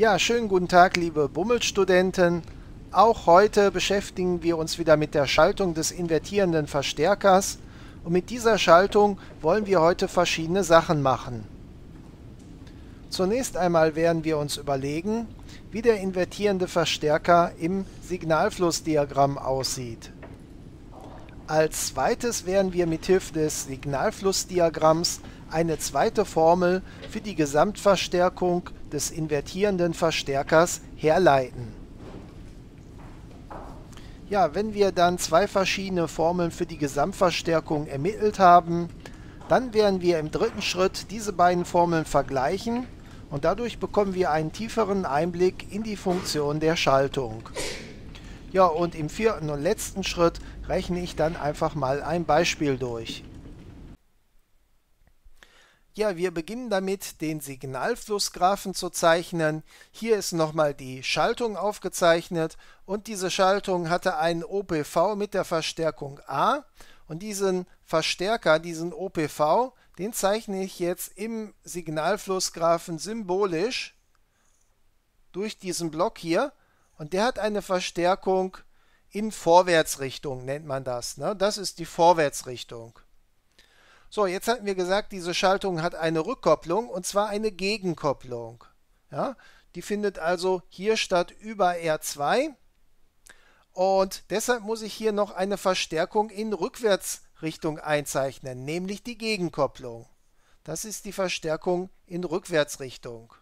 Ja, schönen guten Tag, liebe Bummelstudenten. Auch heute beschäftigen wir uns wieder mit der Schaltung des invertierenden Verstärkers. Und mit dieser Schaltung wollen wir heute verschiedene Sachen machen. Zunächst einmal werden wir uns überlegen, wie der invertierende Verstärker im Signalflussdiagramm aussieht. Als zweites werden wir mithilfe des Signalflussdiagramms eine zweite Formel für die Gesamtverstärkung des invertierenden Verstärkers herleiten. Ja, wenn wir dann zwei verschiedene Formeln für die Gesamtverstärkung ermittelt haben, dann werden wir im dritten Schritt diese beiden Formeln vergleichen und dadurch bekommen wir einen tieferen Einblick in die Funktion der Schaltung. Ja, und im vierten und letzten Schritt rechne ich dann einfach mal ein Beispiel durch. Ja, wir beginnen damit, den Signalflussgraphen zu zeichnen. Hier ist nochmal die Schaltung aufgezeichnet und diese Schaltung hatte einen OPV mit der Verstärkung A und diesen Verstärker, diesen OPV, den zeichne ich jetzt im Signalflussgraphen symbolisch durch diesen Block hier und der hat eine Verstärkung in Vorwärtsrichtung, nennt man das. Ne? Das ist die Vorwärtsrichtung. So, jetzt hatten wir gesagt, diese Schaltung hat eine Rückkopplung und zwar eine Gegenkopplung. Ja? Die findet also hier statt über R2. Und deshalb muss ich hier noch eine Verstärkung in Rückwärtsrichtung einzeichnen, nämlich die Gegenkopplung. Das ist die Verstärkung in Rückwärtsrichtung.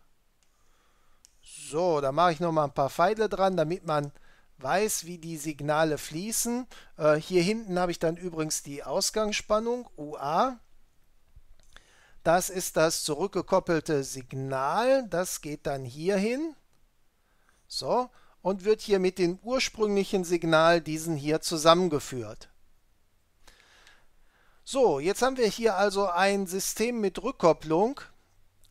So, da mache ich nochmal ein paar Pfeile dran, damit man weiß, wie die Signale fließen. Äh, hier hinten habe ich dann übrigens die Ausgangsspannung UA. Das ist das zurückgekoppelte Signal. Das geht dann hier hin. So. Und wird hier mit dem ursprünglichen Signal diesen hier zusammengeführt. So, jetzt haben wir hier also ein System mit Rückkopplung.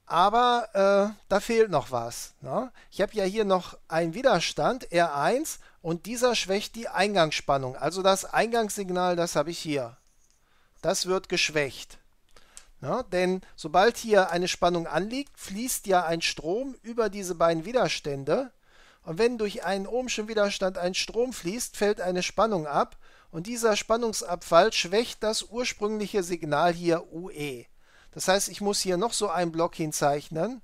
Aber äh, da fehlt noch was. Ne? Ich habe ja hier noch einen Widerstand, R1, und dieser schwächt die Eingangsspannung. Also das Eingangssignal, das habe ich hier. Das wird geschwächt. Ne? Denn sobald hier eine Spannung anliegt, fließt ja ein Strom über diese beiden Widerstände. Und wenn durch einen ohmschen Widerstand ein Strom fließt, fällt eine Spannung ab. Und dieser Spannungsabfall schwächt das ursprüngliche Signal hier UE. Das heißt, ich muss hier noch so einen Block hinzeichnen.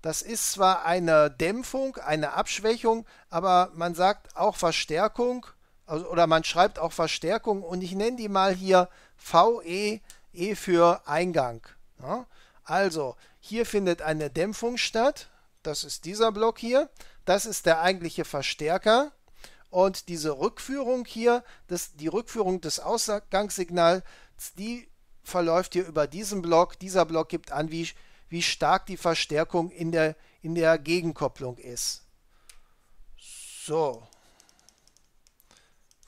Das ist zwar eine Dämpfung, eine Abschwächung, aber man sagt auch Verstärkung also, oder man schreibt auch Verstärkung und ich nenne die mal hier VE, E für Eingang. Ja? Also hier findet eine Dämpfung statt. Das ist dieser Block hier. Das ist der eigentliche Verstärker. Und diese Rückführung hier, das, die Rückführung des Ausgangssignals die verläuft hier über diesen Block. Dieser Block gibt an, wie, wie stark die Verstärkung in der, in der Gegenkopplung ist. So.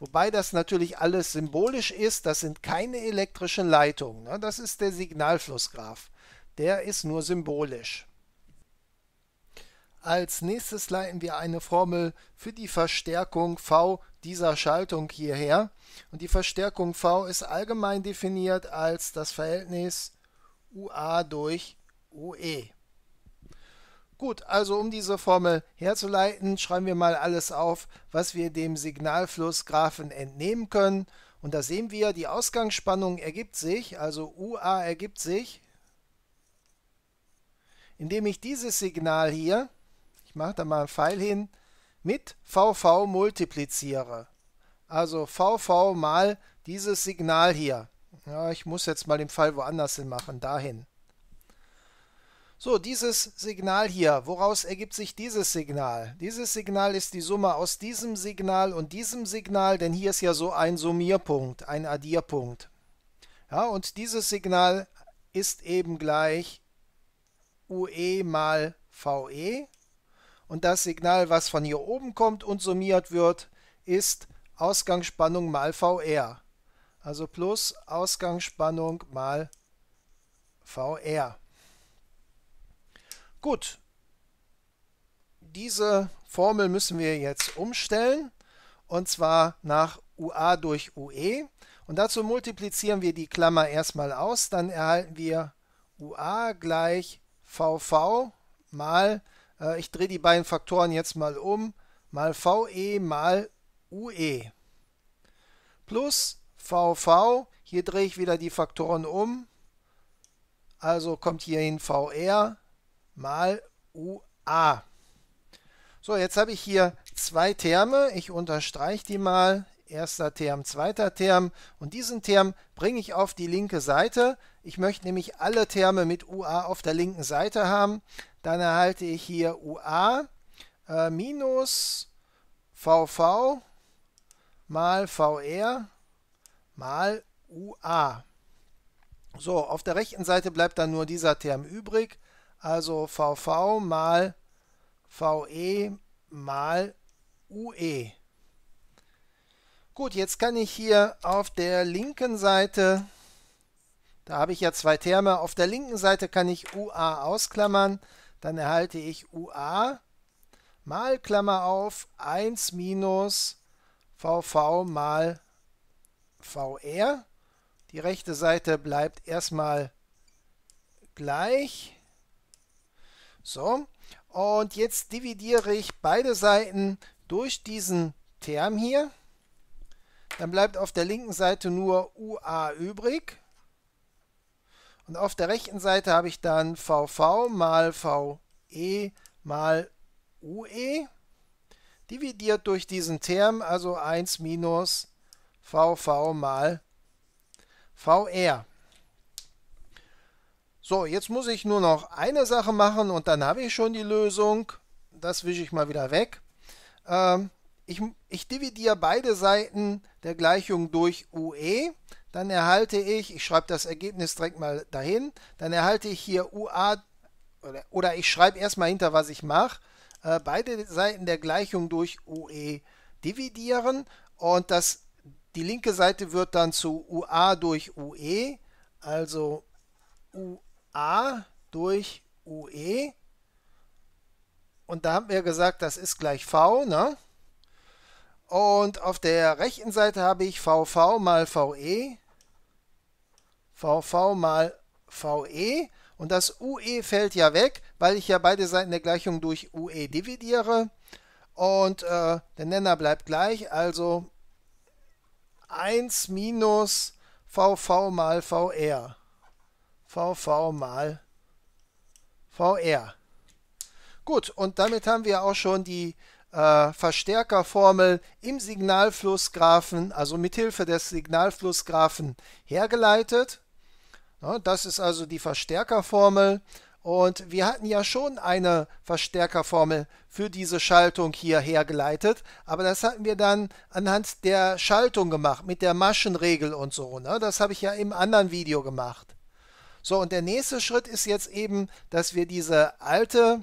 Wobei das natürlich alles symbolisch ist, das sind keine elektrischen Leitungen. Ne? Das ist der Signalflussgraf. Der ist nur symbolisch. Als nächstes leiten wir eine Formel für die Verstärkung V dieser Schaltung hierher. Und die Verstärkung V ist allgemein definiert als das Verhältnis UA durch UE. Gut, also um diese Formel herzuleiten, schreiben wir mal alles auf, was wir dem Signalflussgraphen entnehmen können. Und da sehen wir, die Ausgangsspannung ergibt sich, also UA ergibt sich, indem ich dieses Signal hier ich mache da mal einen Pfeil hin, mit VV multipliziere. Also VV mal dieses Signal hier. Ja, ich muss jetzt mal den Pfeil woanders hin machen, dahin. So, dieses Signal hier, woraus ergibt sich dieses Signal? Dieses Signal ist die Summe aus diesem Signal und diesem Signal, denn hier ist ja so ein Summierpunkt, ein Addierpunkt. Ja, und dieses Signal ist eben gleich UE mal VE und das Signal, was von hier oben kommt und summiert wird, ist Ausgangsspannung mal VR. Also plus Ausgangsspannung mal VR. Gut, diese Formel müssen wir jetzt umstellen und zwar nach UA durch UE. Und dazu multiplizieren wir die Klammer erstmal aus, dann erhalten wir UA gleich VV mal äh, ich drehe die beiden Faktoren jetzt mal um. Mal VE mal UE. Plus VV. Hier drehe ich wieder die Faktoren um. Also kommt hierhin VR mal UA. So, jetzt habe ich hier zwei Terme. Ich unterstreiche die mal erster Term, zweiter Term und diesen Term bringe ich auf die linke Seite. Ich möchte nämlich alle Terme mit UA auf der linken Seite haben. Dann erhalte ich hier UA äh, minus VV mal VR mal UA. So, auf der rechten Seite bleibt dann nur dieser Term übrig, also VV mal VE mal UE. Gut, jetzt kann ich hier auf der linken Seite, da habe ich ja zwei Terme, auf der linken Seite kann ich UA ausklammern, dann erhalte ich UA mal Klammer auf 1 minus VV mal VR. Die rechte Seite bleibt erstmal gleich. So, und jetzt dividiere ich beide Seiten durch diesen Term hier. Dann bleibt auf der linken Seite nur UA übrig. Und auf der rechten Seite habe ich dann VV mal VE mal UE dividiert durch diesen Term, also 1 minus VV mal VR. So, jetzt muss ich nur noch eine Sache machen und dann habe ich schon die Lösung. Das wische ich mal wieder weg. Ähm, ich, ich dividiere beide Seiten der Gleichung durch UE, dann erhalte ich, ich schreibe das Ergebnis direkt mal dahin, dann erhalte ich hier UA oder, oder ich schreibe erstmal hinter, was ich mache, äh, beide Seiten der Gleichung durch UE dividieren und das, die linke Seite wird dann zu UA durch UE, also UA durch UE. Und da haben wir gesagt, das ist gleich V, ne? Und auf der rechten Seite habe ich VV mal VE. VV mal VE. Und das UE fällt ja weg, weil ich ja beide Seiten der Gleichung durch UE dividiere. Und äh, der Nenner bleibt gleich. Also 1 minus VV mal VR. VV mal VR. Gut, und damit haben wir auch schon die äh, Verstärkerformel im Signalflussgrafen, also mithilfe des Signalflussgrafen hergeleitet. Ja, das ist also die Verstärkerformel. Und wir hatten ja schon eine Verstärkerformel für diese Schaltung hier hergeleitet, aber das hatten wir dann anhand der Schaltung gemacht, mit der Maschenregel und so. Ne? Das habe ich ja im anderen Video gemacht. So, und der nächste Schritt ist jetzt eben, dass wir diese alte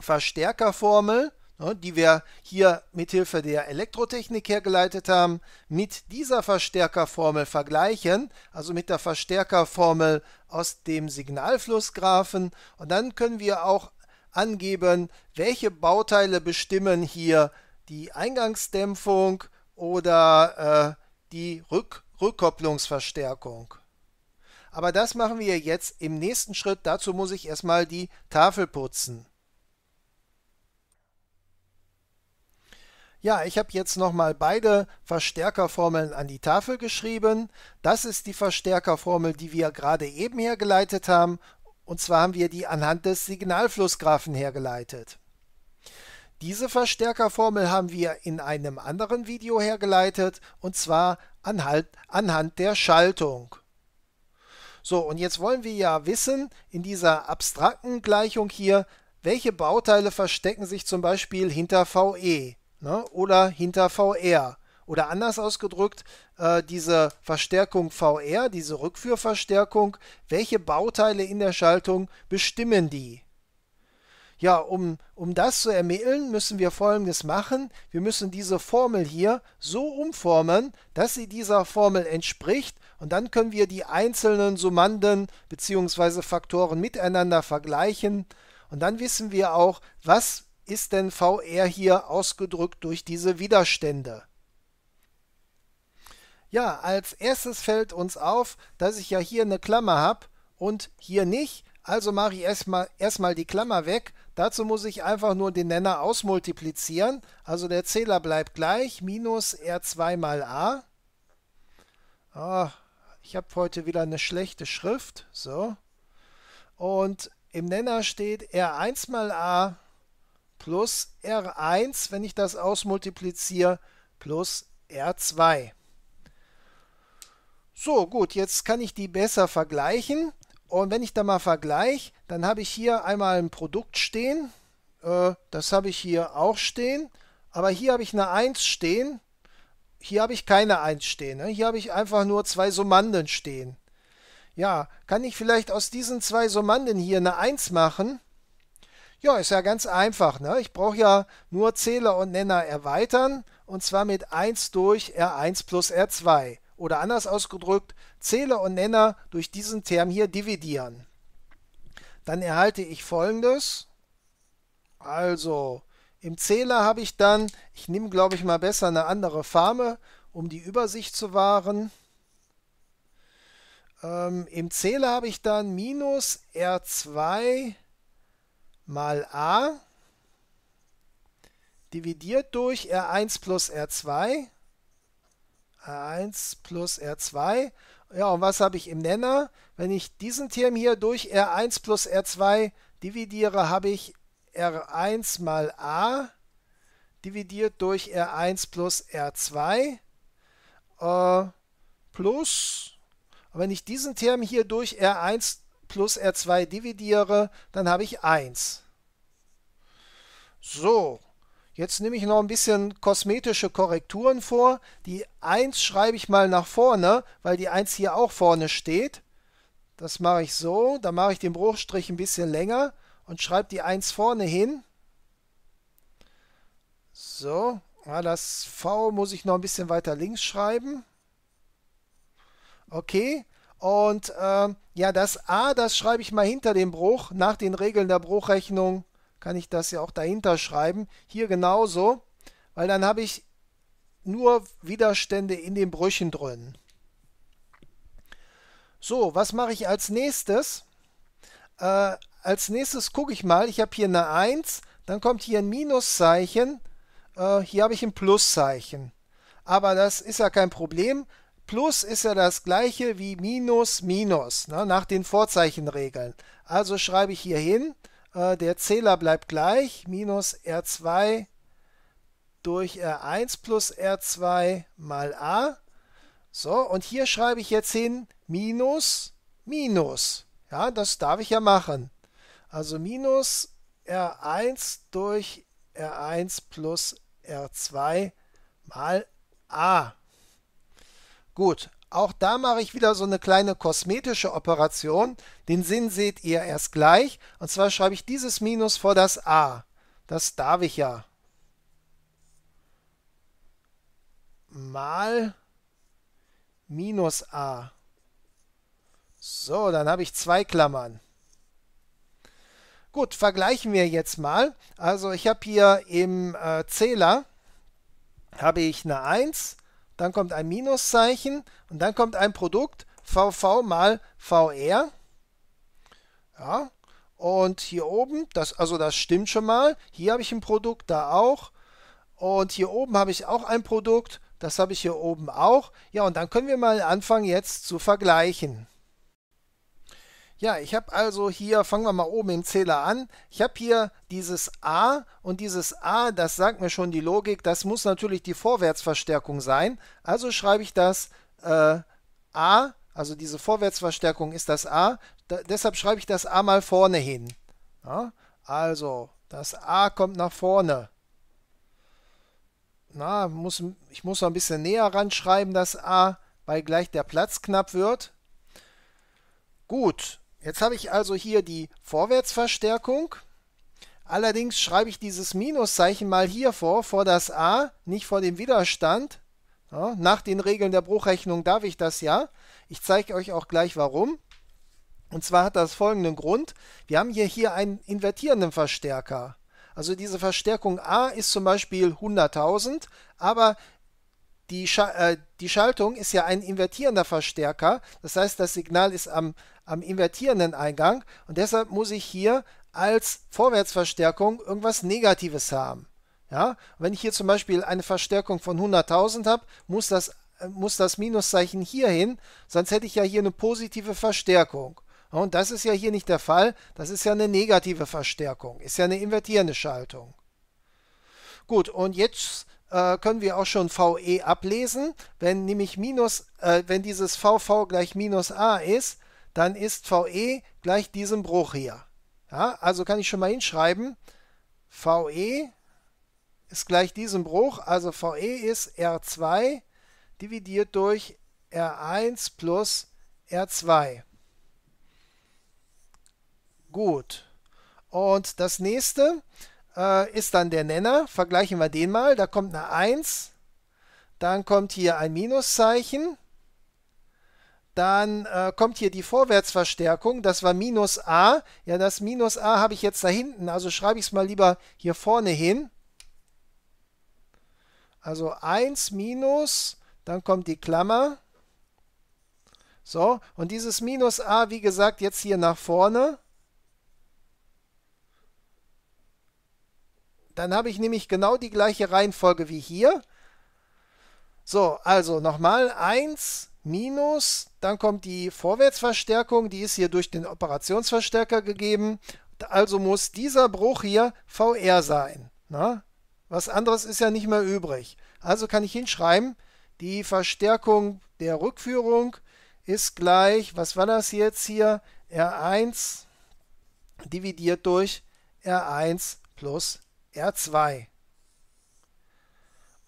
Verstärkerformel Ne, die wir hier mit Hilfe der Elektrotechnik hergeleitet haben, mit dieser Verstärkerformel vergleichen, also mit der Verstärkerformel aus dem Signalflussgraphen. Und dann können wir auch angeben, welche Bauteile bestimmen hier die Eingangsdämpfung oder äh, die Rück Rückkopplungsverstärkung. Aber das machen wir jetzt im nächsten Schritt. Dazu muss ich erstmal die Tafel putzen. Ja, ich habe jetzt nochmal beide Verstärkerformeln an die Tafel geschrieben. Das ist die Verstärkerformel, die wir gerade eben hergeleitet haben. Und zwar haben wir die anhand des Signalflussgraphen hergeleitet. Diese Verstärkerformel haben wir in einem anderen Video hergeleitet, und zwar anhand, anhand der Schaltung. So, und jetzt wollen wir ja wissen, in dieser abstrakten Gleichung hier, welche Bauteile verstecken sich zum Beispiel hinter VE? ne? oder hinter VR. Oder anders ausgedrückt, äh, diese Verstärkung VR, diese Rückführverstärkung, welche Bauteile in der Schaltung bestimmen die? Ja, um, um das zu ermitteln, müssen wir Folgendes machen. Wir müssen diese Formel hier so umformen, dass sie dieser Formel entspricht und dann können wir die einzelnen Summanden bzw. Faktoren miteinander vergleichen und dann wissen wir auch, was ist denn VR hier ausgedrückt durch diese Widerstände? Ja, als erstes fällt uns auf, dass ich ja hier eine Klammer habe und hier nicht. Also mache ich erstmal, erstmal die Klammer weg. Dazu muss ich einfach nur den Nenner ausmultiplizieren. Also der Zähler bleibt gleich, minus R2 mal A. Oh, ich habe heute wieder eine schlechte Schrift. So. Und im Nenner steht R1 mal A plus R1, wenn ich das ausmultipliziere, plus R2. So, gut, jetzt kann ich die besser vergleichen. Und wenn ich da mal vergleiche, dann habe ich hier einmal ein Produkt stehen. Äh, das habe ich hier auch stehen. Aber hier habe ich eine 1 stehen. Hier habe ich keine 1 stehen. Ne? Hier habe ich einfach nur zwei Summanden stehen. Ja, kann ich vielleicht aus diesen zwei Summanden hier eine 1 machen? Ja, ist ja ganz einfach. Ne? Ich brauche ja nur Zähler und Nenner erweitern und zwar mit 1 durch R1 plus R2 oder anders ausgedrückt Zähler und Nenner durch diesen Term hier dividieren. Dann erhalte ich folgendes. Also im Zähler habe ich dann, ich nehme glaube ich mal besser eine andere Farbe, um die Übersicht zu wahren. Ähm, Im Zähler habe ich dann minus R2 mal a dividiert durch R1 plus R2. R1 plus R2. Ja, und was habe ich im Nenner? Wenn ich diesen Term hier durch R1 plus R2 dividiere, habe ich R1 mal A dividiert durch R1 plus R2 äh, plus, wenn ich diesen Term hier durch R1 plus R2 dividiere, dann habe ich 1. So, jetzt nehme ich noch ein bisschen kosmetische Korrekturen vor. Die 1 schreibe ich mal nach vorne, weil die 1 hier auch vorne steht. Das mache ich so, dann mache ich den Bruchstrich ein bisschen länger und schreibe die 1 vorne hin. So, ah, das V muss ich noch ein bisschen weiter links schreiben. Okay, und äh, ja, das A, das schreibe ich mal hinter dem Bruch. Nach den Regeln der Bruchrechnung kann ich das ja auch dahinter schreiben. Hier genauso, weil dann habe ich nur Widerstände in den Brüchen drin. So, was mache ich als nächstes? Äh, als nächstes gucke ich mal, ich habe hier eine 1, dann kommt hier ein Minuszeichen, äh, hier habe ich ein Pluszeichen. Aber das ist ja kein Problem, Plus ist ja das gleiche wie Minus Minus ne, nach den Vorzeichenregeln. Also schreibe ich hier hin, äh, der Zähler bleibt gleich, Minus R2 durch R1 plus R2 mal A. So, und hier schreibe ich jetzt hin Minus Minus. Ja, das darf ich ja machen. Also Minus R1 durch R1 plus R2 mal A. Gut, auch da mache ich wieder so eine kleine kosmetische Operation. Den Sinn seht ihr erst gleich. Und zwar schreibe ich dieses Minus vor das A. Das darf ich ja. Mal minus A. So, dann habe ich zwei Klammern. Gut, vergleichen wir jetzt mal. Also ich habe hier im äh, Zähler habe ich eine 1 dann kommt ein Minuszeichen und dann kommt ein Produkt VV mal VR. Ja, und hier oben, das, also das stimmt schon mal. Hier habe ich ein Produkt, da auch. Und hier oben habe ich auch ein Produkt, das habe ich hier oben auch. Ja, und dann können wir mal anfangen jetzt zu vergleichen. Ja, ich habe also hier, fangen wir mal oben im Zähler an. Ich habe hier dieses A und dieses A, das sagt mir schon die Logik, das muss natürlich die Vorwärtsverstärkung sein. Also schreibe ich das äh, A, also diese Vorwärtsverstärkung ist das A, da, deshalb schreibe ich das A mal vorne hin. Ja, also, das A kommt nach vorne. Na, muss, ich muss noch ein bisschen näher ranschreiben, das A, weil gleich der Platz knapp wird. Gut, Jetzt habe ich also hier die Vorwärtsverstärkung. Allerdings schreibe ich dieses Minuszeichen mal hier vor, vor das A, nicht vor dem Widerstand. Ja, nach den Regeln der Bruchrechnung darf ich das ja. Ich zeige euch auch gleich warum. Und zwar hat das folgenden Grund. Wir haben hier, hier einen invertierenden Verstärker. Also diese Verstärkung A ist zum Beispiel 100.000, aber die, Scha äh, die Schaltung ist ja ein invertierender Verstärker. Das heißt, das Signal ist am, am invertierenden Eingang und deshalb muss ich hier als Vorwärtsverstärkung irgendwas Negatives haben. Ja? Wenn ich hier zum Beispiel eine Verstärkung von 100.000 habe, muss das, äh, muss das Minuszeichen hier hin, sonst hätte ich ja hier eine positive Verstärkung. und das ist ja hier nicht der Fall, das ist ja eine negative Verstärkung, ist ja eine invertierende Schaltung. Gut, und jetzt äh, können wir auch schon VE ablesen. Wenn nämlich minus, äh, wenn dieses VV gleich minus A ist, dann ist VE gleich diesem Bruch hier. Ja, also kann ich schon mal hinschreiben, VE ist gleich diesem Bruch, also VE ist R2 dividiert durch R1 plus R2. Gut. Und das nächste, äh, ist dann der Nenner. Vergleichen wir den mal. Da kommt eine 1. Dann kommt hier ein Minuszeichen. Dann äh, kommt hier die Vorwärtsverstärkung. Das war minus a. Ja, das minus a habe ich jetzt da hinten. Also schreibe ich es mal lieber hier vorne hin. Also 1 minus, dann kommt die Klammer. So, und dieses minus a, wie gesagt, jetzt hier nach vorne. Dann habe ich nämlich genau die gleiche Reihenfolge wie hier. So, also nochmal 1 minus, dann kommt die Vorwärtsverstärkung, die ist hier durch den Operationsverstärker gegeben. Also muss dieser Bruch hier VR sein. Na? Ne? Was anderes ist ja nicht mehr übrig. Also kann ich hinschreiben, die Verstärkung der Rückführung ist gleich, was war das jetzt hier? R1 dividiert durch R1 plus R1. R2.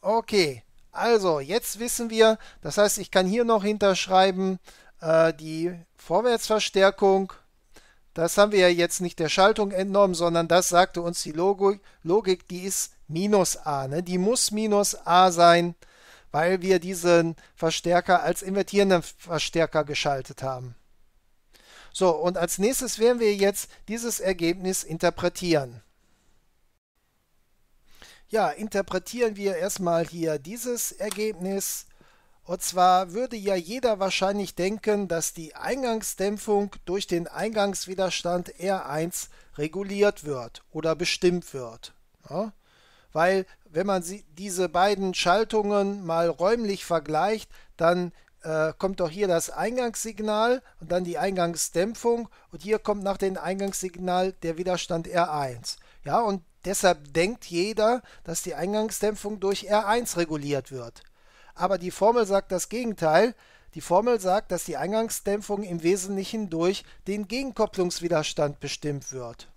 Okay, also jetzt wissen wir, das heißt, ich kann hier noch hinterschreiben äh, die Vorwärtsverstärkung. Das haben wir ja jetzt nicht der Schaltung entnommen, sondern das sagte uns die Logik, Logik die ist minus A. Ne? Die muss minus A sein, weil wir diesen Verstärker als invertierenden Verstärker geschaltet haben. So, und als nächstes werden wir jetzt dieses Ergebnis interpretieren ja, interpretieren wir erstmal hier dieses Ergebnis. Und zwar würde ja jeder wahrscheinlich denken, dass die Eingangsdämpfung durch den Eingangswiderstand R1 reguliert wird oder bestimmt wird. Ja? Weil wenn man diese beiden Schaltungen mal räumlich vergleicht, dann äh, kommt doch hier das Eingangssignal und dann die Eingangsdämpfung und hier kommt nach dem Eingangssignal der Widerstand R1. Ja, und Deshalb denkt jeder, dass die Eingangsdämpfung durch R1 reguliert wird. Aber die Formel sagt das Gegenteil. Die Formel sagt, dass die Eingangsdämpfung im Wesentlichen durch den Gegenkopplungswiderstand bestimmt wird.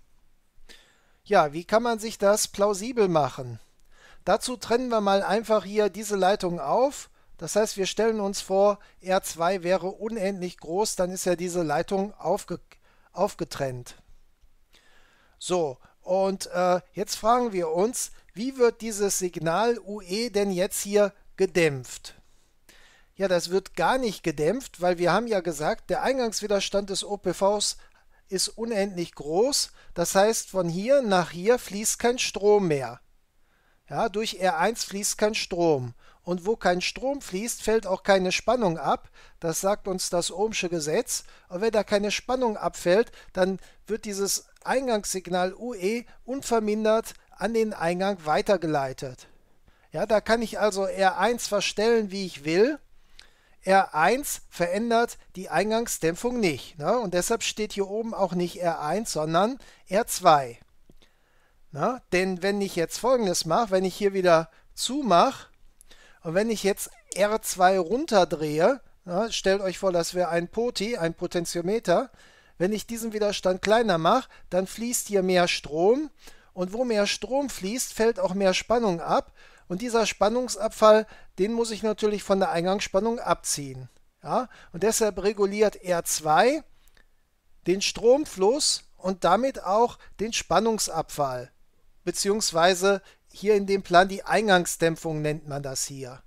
Ja, wie kann man sich das plausibel machen? Dazu trennen wir mal einfach hier diese Leitung auf. Das heißt, wir stellen uns vor, R2 wäre unendlich groß, dann ist ja diese Leitung aufge aufgetrennt. So, und äh, jetzt fragen wir uns, wie wird dieses Signal UE denn jetzt hier gedämpft? Ja, das wird gar nicht gedämpft, weil wir haben ja gesagt, der Eingangswiderstand des OPVs ist unendlich groß. Das heißt, von hier nach hier fließt kein Strom mehr. Ja, durch R1 fließt kein Strom. Und wo kein Strom fließt, fällt auch keine Spannung ab. Das sagt uns das Ohmsche Gesetz. Und wenn da keine Spannung abfällt, dann wird dieses Eingangssignal UE unvermindert an den Eingang weitergeleitet. Ja, da kann ich also R1 verstellen, wie ich will. R1 verändert die Eingangsdämpfung nicht. Ne? Und deshalb steht hier oben auch nicht R1, sondern R2. Ne? Denn wenn ich jetzt folgendes mache, wenn ich hier wieder zumache und wenn ich jetzt R2 runterdrehe, ne? stellt euch vor, das wäre ein POTI, ein Potentiometer, wenn ich diesen Widerstand kleiner mache, dann fließt hier mehr Strom und wo mehr Strom fließt, fällt auch mehr Spannung ab und dieser Spannungsabfall, den muss ich natürlich von der Eingangsspannung abziehen. Ja? Und deshalb reguliert R2 den Stromfluss und damit auch den Spannungsabfall, beziehungsweise hier in dem Plan die Eingangsdämpfung nennt man das hier.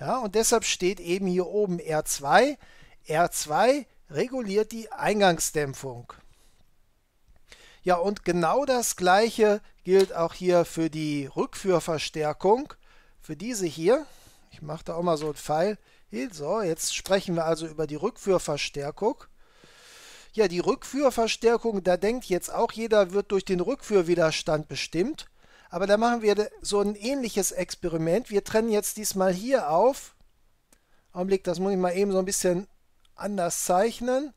Ja, und deshalb steht eben hier oben R2. R2 reguliert die Eingangsdämpfung. Ja, und genau das gleiche gilt auch hier für die Rückführverstärkung. Für diese hier, ich mache da auch mal so ein Pfeil. So, jetzt sprechen wir also über die Rückführverstärkung. Ja, die Rückführverstärkung, da denkt jetzt auch jeder, wird durch den Rückführwiderstand bestimmt. Aber da machen wir so ein ähnliches Experiment. Wir trennen jetzt diesmal hier auf. Augenblick, das muss ich mal eben so ein bisschen anders zeichnen.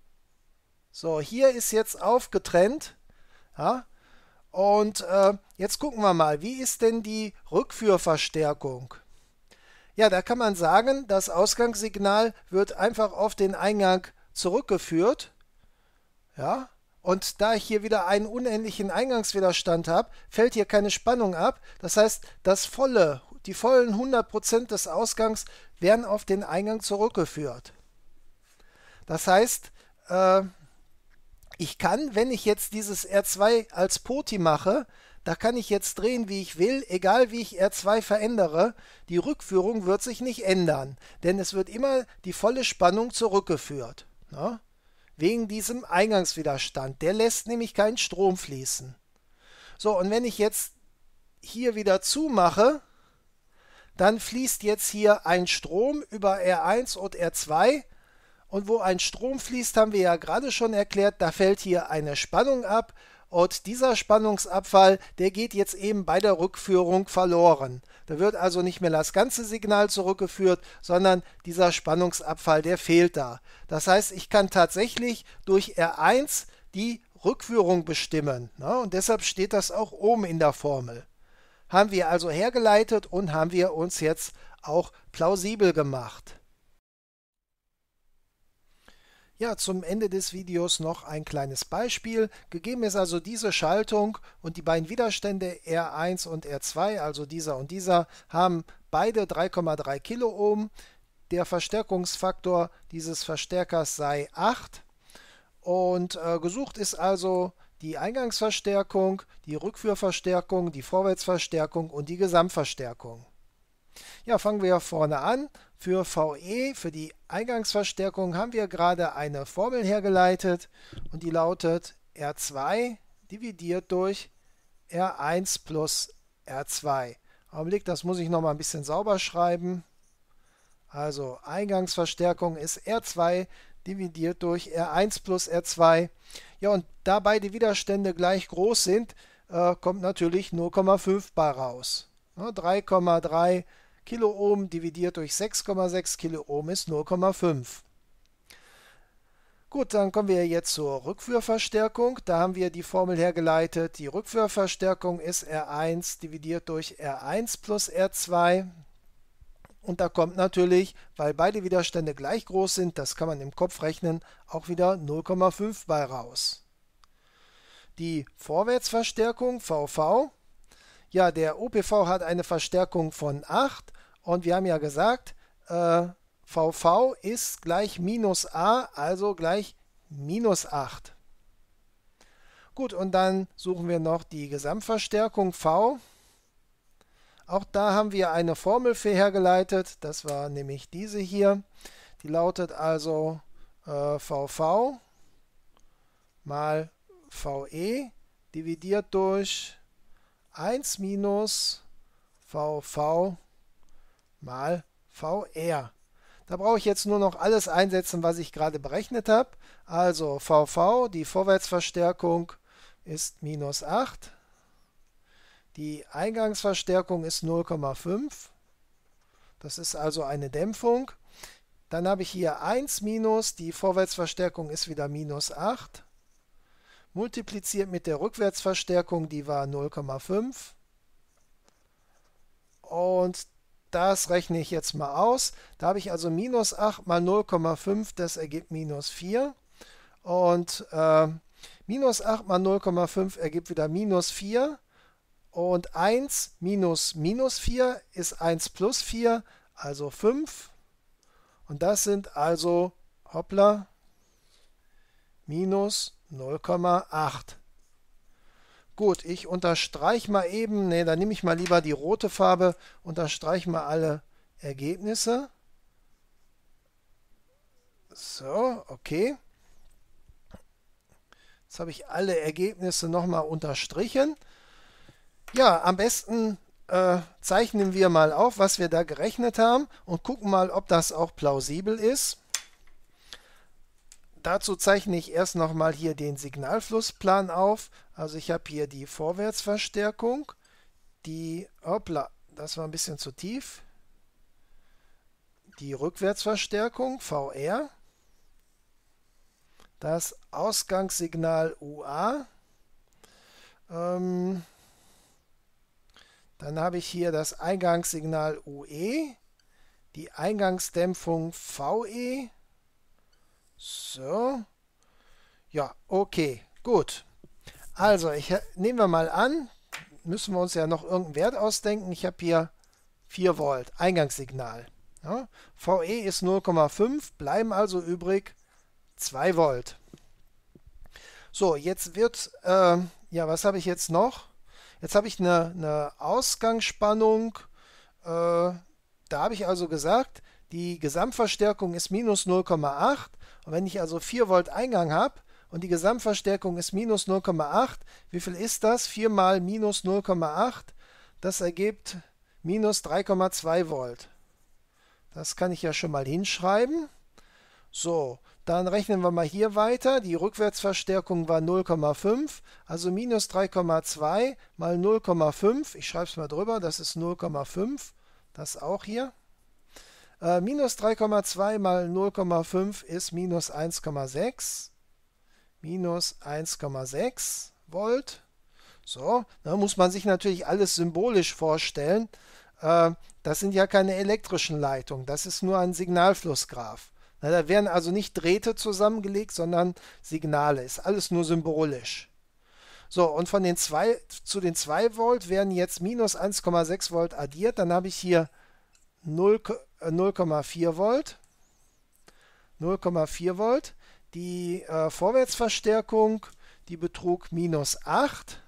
So, hier ist jetzt aufgetrennt. Ja, und äh, jetzt gucken wir mal, wie ist denn die Rückführverstärkung? Ja, da kann man sagen, das Ausgangssignal wird einfach auf den Eingang zurückgeführt. Ja, und da ich hier wieder einen unendlichen Eingangswiderstand habe, fällt hier keine Spannung ab. Das heißt, das volle, die vollen 100% des Ausgangs werden auf den Eingang zurückgeführt. Das heißt, äh, ich kann, wenn ich jetzt dieses R2 als Poti mache, da kann ich jetzt drehen, wie ich will, egal wie ich R2 verändere, die Rückführung wird sich nicht ändern, denn es wird immer die volle Spannung zurückgeführt. Ne? Wegen diesem Eingangswiderstand, der lässt nämlich keinen Strom fließen. So, und wenn ich jetzt hier wieder zumache, dann fließt jetzt hier ein Strom über R1 und R2 und wo ein Strom fließt, haben wir ja gerade schon erklärt, da fällt hier eine Spannung ab. Und dieser Spannungsabfall, der geht jetzt eben bei der Rückführung verloren. Da wird also nicht mehr das ganze Signal zurückgeführt, sondern dieser Spannungsabfall, der fehlt da. Das heißt, ich kann tatsächlich durch R1 die Rückführung bestimmen. Ne? Und deshalb steht das auch oben in der Formel. Haben wir also hergeleitet und haben wir uns jetzt auch plausibel gemacht. Ja, zum Ende des Videos noch ein kleines Beispiel. Gegeben ist also diese Schaltung und die beiden Widerstände R1 und R2, also dieser und dieser, haben beide 3,3 Kiloohm. Der Verstärkungsfaktor dieses Verstärkers sei 8. Und äh, gesucht ist also die Eingangsverstärkung, die Rückführverstärkung, die Vorwärtsverstärkung und die Gesamtverstärkung. Ja, fangen wir vorne an. Für VE, für die Eingangsverstärkung, haben wir gerade eine Formel hergeleitet und die lautet R2 dividiert durch R1 plus R2. Augenblick, das muss ich nochmal ein bisschen sauber schreiben. Also Eingangsverstärkung ist R2 dividiert durch R1 plus R2. Ja, und da beide Widerstände gleich groß sind, äh, kommt natürlich 0,5 bar raus. 3,3 ne, Kiloohm dividiert durch 6,6 Kiloohm ist 0,5. Gut, dann kommen wir jetzt zur Rückführverstärkung. Da haben wir die Formel hergeleitet. Die Rückführverstärkung ist R1 dividiert durch R1 plus R2. Und da kommt natürlich, weil beide Widerstände gleich groß sind, das kann man im Kopf rechnen, auch wieder 0,5 bei raus. Die Vorwärtsverstärkung VV ja, der OPV hat eine Verstärkung von 8 und wir haben ja gesagt, äh, VV ist gleich minus A, also gleich minus 8. Gut, und dann suchen wir noch die Gesamtverstärkung V. Auch da haben wir eine Formel für hergeleitet. Das war nämlich diese hier. Die lautet also äh, VV mal VE dividiert durch 1 minus VV mal VR. Da brauche ich jetzt nur noch alles einsetzen, was ich gerade berechnet habe. Also VV, die Vorwärtsverstärkung ist minus 8. Die Eingangsverstärkung ist 0,5. Das ist also eine Dämpfung. Dann habe ich hier 1 minus, die Vorwärtsverstärkung ist wieder minus 8 multipliziert mit der Rückwärtsverstärkung, die war 0,5. Und das rechne ich jetzt mal aus. Da habe ich also minus 8 mal 0,5, das ergibt minus 4. Und äh, minus 8 mal 0,5 ergibt wieder minus 4. Und 1 minus minus 4 ist 1 plus 4, also 5. Und das sind also, hoppla, minus 0,8. Gut, ich unterstreiche mal eben, Ne, dann nehme ich mal lieber die rote Farbe, unterstreiche mal alle Ergebnisse. So, okay. Jetzt habe ich alle Ergebnisse nochmal unterstrichen. Ja, am besten äh, zeichnen wir mal auf, was wir da gerechnet haben und gucken mal, ob das auch plausibel ist. Dazu zeichne ich erst nochmal hier den Signalflussplan auf. Also ich habe hier die Vorwärtsverstärkung, die, hoppla, das war ein bisschen zu tief, die Rückwärtsverstärkung VR, das Ausgangssignal UA, ähm, dann habe ich hier das Eingangssignal UE, die Eingangsdämpfung VE, so. Ja, okay, gut. Also, ich, nehmen wir mal an, müssen wir uns ja noch irgendeinen Wert ausdenken. Ich habe hier 4 Volt, Eingangssignal. Ja, VE ist 0,5, bleiben also übrig 2 Volt. So, jetzt wird, äh, ja, was habe ich jetzt noch? Jetzt habe ich eine, eine Ausgangsspannung. Äh, da habe ich also gesagt, die Gesamtverstärkung ist minus 0,8. Und wenn ich also 4 Volt Eingang habe und die Gesamtverstärkung ist minus 0,8, wie viel ist das? 4 mal minus 0,8, das ergibt minus 3,2 Volt. Das kann ich ja schon mal hinschreiben. So, dann rechnen wir mal hier weiter. Die Rückwärtsverstärkung war 0,5, also minus 3,2 mal 0,5. Ich schreibe es mal drüber, das ist 0,5. Das auch hier. Äh, minus 3,2 mal 0,5 ist minus 1,6. Minus 1,6 Volt. So, da muss man sich natürlich alles symbolisch vorstellen. Äh, das sind ja keine elektrischen Leitungen, das ist nur ein Signalflussgraf. Na, da werden also nicht Drähte zusammengelegt, sondern Signale. Ist alles nur symbolisch. So, und von den 2 zu den 2 Volt werden jetzt minus 1,6 Volt addiert. Dann habe ich hier 0,4 äh, Volt. 0,4 Volt. Die äh, Vorwärtsverstärkung, die betrug minus 8.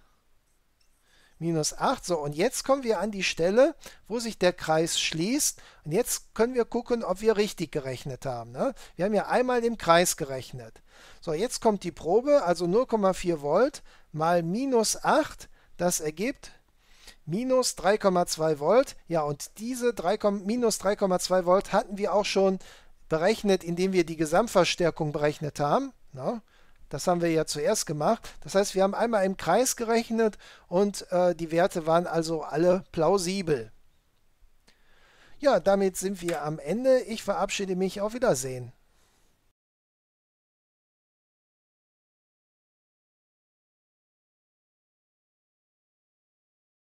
Minus 8. So, und jetzt kommen wir an die Stelle, wo sich der Kreis schließt. Und jetzt können wir gucken, ob wir richtig gerechnet haben. Ne? Wir haben ja einmal im Kreis gerechnet. So, jetzt kommt die Probe, also 0,4 Volt mal minus 8. Das ergibt minus 3,2 Volt. Ja, und diese 3, minus 3,2 Volt hatten wir auch schon berechnet, indem wir die Gesamtverstärkung berechnet haben. Na, das haben wir ja zuerst gemacht. Das heißt, wir haben einmal im Kreis gerechnet und äh, die Werte waren also alle plausibel. Ja, damit sind wir am Ende. Ich verabschiede mich. Auf Wiedersehen.